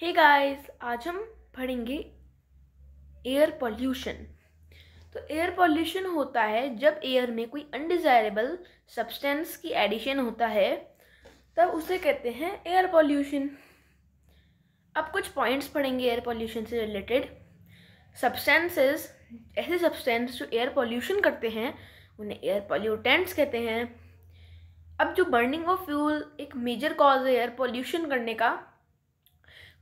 हे hey guys आज हम पढ़ेंगे एयर पॉल्यूशन तो एयर पॉल्यूशन होता है जब एयर में कोई अनडिज़ायरेबल सब्सटेंस की एडिशन होता है तब उसे कहते हैं एयर पॉल्यूशन अब कुछ पॉइंट्स पढ़ेंगे एयर पॉल्यूशन से रिलेटेड सब्सटेंसेस ऐसे सब्सटेंस जो एयर पॉल्यूशन करते हैं उन्हें एयर पॉल्यूटेंट्स कहते हैं अब जो बर्निंग ऑफ फ्यूल एक मेजर कॉज है एयर पॉल्यूशन करने का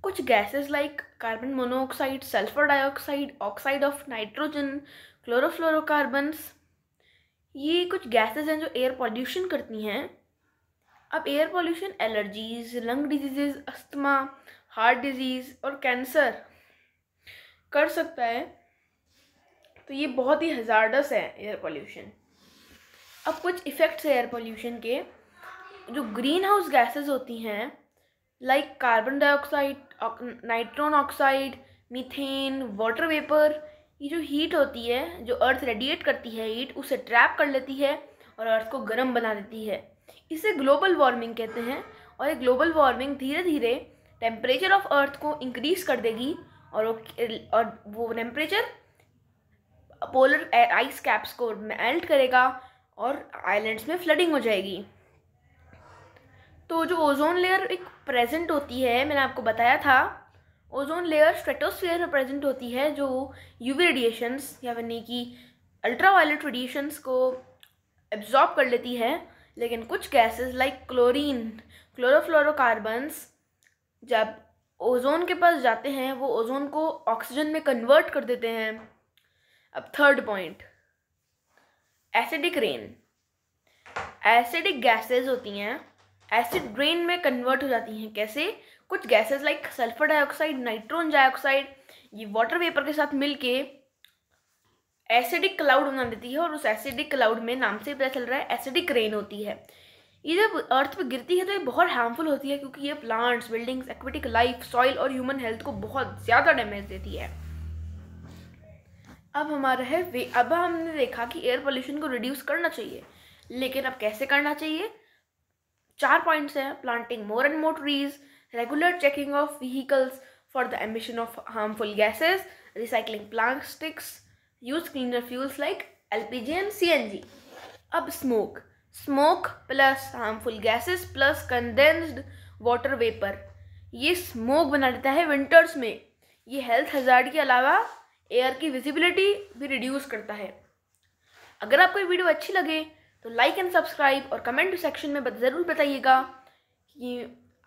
कुछ gases like carbon monoxide sulphur dioxide oxide of nitrogen chlorofluorocarbons ये कुछ गैसेस हैं जो एयर पॉल्यूशन करती हैं अब air pollution allergies lung disease asthma heart disease और कैंसर कर सकता है तो ये बहुत ही हजारडस है एयर पॉल्यूशन अब कुछ इफ़ेक्ट्स है एयर पॉल्यूशन के जो ग्रीन हाउस गैसेस होती हैं like carbon dioxide nitrous oxide methane water vapour ये जो हीट होती है जो अर्थ रेडिएट करती है हीट उसे ट्रैप कर लेती है और अर्थ को गर्म बना देती है इसे ग्लोबल वार्मिंग कहते हैं और ये ग्लोबल वार्मिंग धीरे धीरे टेम्परेचर ऑफ अर्थ को इंक्रीज कर देगी और वो और वो टेम्परेचर पोलर आइस कैप्स को मेल्ट करेगा और आइलैंड्स में फ्लडिंग हो जाएगी तो जो ओजोन लेयर एक प्रेजेंट होती है मैंने आपको बताया था ओजोन लेयर स्ट्रेटोस्फीयर में प्रेजेंट होती है जो यूवी रेडिएशंस या यानी कि अल्ट्रावायलेट रेडिएशंस को एब्जॉर्ब कर लेती है लेकिन कुछ गैसेस लाइक क्लोरीन क्लोरोफ्लोरोकार्बन्स जब ओजोन के पास जाते हैं वो ओजोन को ऑक्सीजन में कन्वर्ट कर देते हैं अब third point acidic rain acidic gases होती हैं एसिड ग्रेन में कन्वर्ट हो जाती हैं कैसे कुछ gases like sulphur dioxide nitrogen dioxide ये वाटर वेपर के साथ मिलके एसिडिक क्लाउड बना देती है और उस एसिडिक क्लाउड में नाम से पता चल रहा है एसिडिक रेन होती है ये जब अर्थ पर गिरती है तो ये बहुत हार्मफुल होती है क्योंकि ये plants buildings aquatic life soil और ह्यूमन हेल्थ को बहुत ज़्यादा डैमेज देती है अब हमारा है वे अब हमने देखा कि एयर पोल्यूशन को रिड्यूस करना चाहिए लेकिन अब कैसे करना चाहिए चार पॉइंट्स हैं planting more and more trees regular checking of vehicles for the emission of harmful gases recycling plastics use cleaner fuels like L P G and C N G अब smog smoke plus harmful gases plus condensed water vapour ये smog बना देता है winters में ये health hazard के अलावा air की विजिबिलिटी भी रिड्यूस करता है अगर आपको ये वीडियो अच्छी लगे तो लाइक एंड सब्सक्राइब और कमेंट सेक्शन में ज़रूर बताइएगा कि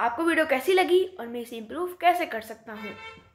आपको वीडियो कैसी लगी और मैं इसे इम्प्रूव कैसे कर सकता हूँ